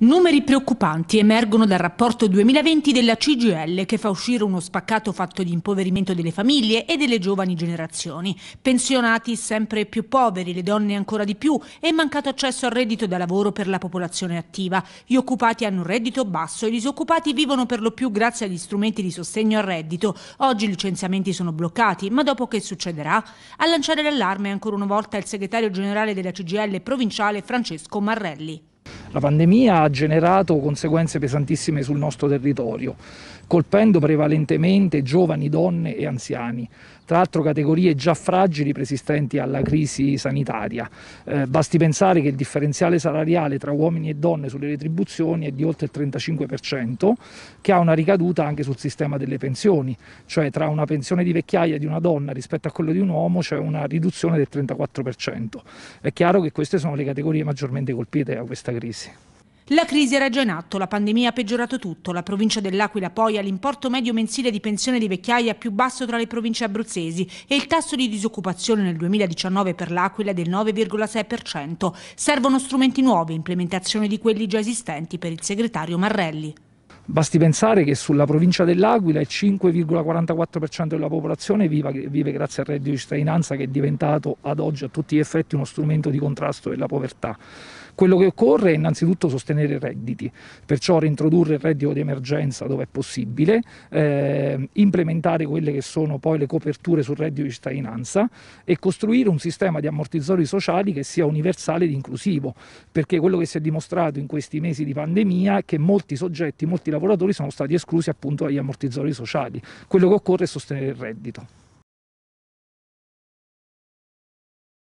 Numeri preoccupanti emergono dal rapporto 2020 della CGL che fa uscire uno spaccato fatto di impoverimento delle famiglie e delle giovani generazioni. Pensionati sempre più poveri, le donne ancora di più e mancato accesso al reddito da lavoro per la popolazione attiva. Gli occupati hanno un reddito basso e i disoccupati vivono per lo più grazie agli strumenti di sostegno al reddito. Oggi i licenziamenti sono bloccati, ma dopo che succederà? A lanciare l'allarme ancora una volta il segretario generale della CGL provinciale Francesco Marrelli. La pandemia ha generato conseguenze pesantissime sul nostro territorio, colpendo prevalentemente giovani donne e anziani tra l'altro categorie già fragili resistenti alla crisi sanitaria. Eh, basti pensare che il differenziale salariale tra uomini e donne sulle retribuzioni è di oltre il 35%, che ha una ricaduta anche sul sistema delle pensioni, cioè tra una pensione di vecchiaia di una donna rispetto a quella di un uomo c'è una riduzione del 34%. È chiaro che queste sono le categorie maggiormente colpite da questa crisi. La crisi era già in atto, la pandemia ha peggiorato tutto. La provincia dell'Aquila poi ha l'importo medio mensile di pensione di vecchiaia più basso tra le province abruzzesi e il tasso di disoccupazione nel 2019 per l'Aquila è del 9,6%. Servono strumenti nuovi, implementazione di quelli già esistenti per il segretario Marrelli. Basti pensare che sulla provincia dell'Aquila il 5,44% della popolazione vive, vive grazie al reddito di cittadinanza che è diventato ad oggi a tutti gli effetti uno strumento di contrasto della povertà. Quello che occorre è innanzitutto sostenere i redditi, perciò reintrodurre il reddito di emergenza dove è possibile, eh, implementare quelle che sono poi le coperture sul reddito di cittadinanza e costruire un sistema di ammortizzatori sociali che sia universale ed inclusivo, perché quello che si è dimostrato in questi mesi di pandemia è che molti soggetti, molti lavoratori lavoratori sono stati esclusi appunto agli ammortizzatori sociali. Quello che occorre è sostenere il reddito.